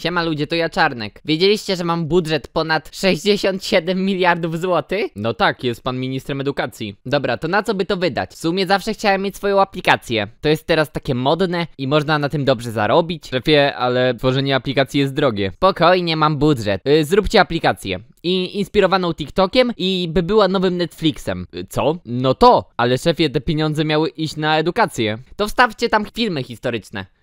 Siema ludzie, to ja Czarnek. Wiedzieliście, że mam budżet ponad 67 miliardów złotych? No tak, jest pan ministrem edukacji. Dobra, to na co by to wydać? W sumie zawsze chciałem mieć swoją aplikację. To jest teraz takie modne i można na tym dobrze zarobić. Szefie, ale tworzenie aplikacji jest drogie. Spokojnie, mam budżet. Yy, zróbcie aplikację i inspirowaną TikTokiem i by była nowym Netflixem. Y, co? No to, ale szefie, te pieniądze miały iść na edukację. To wstawcie tam filmy historyczne.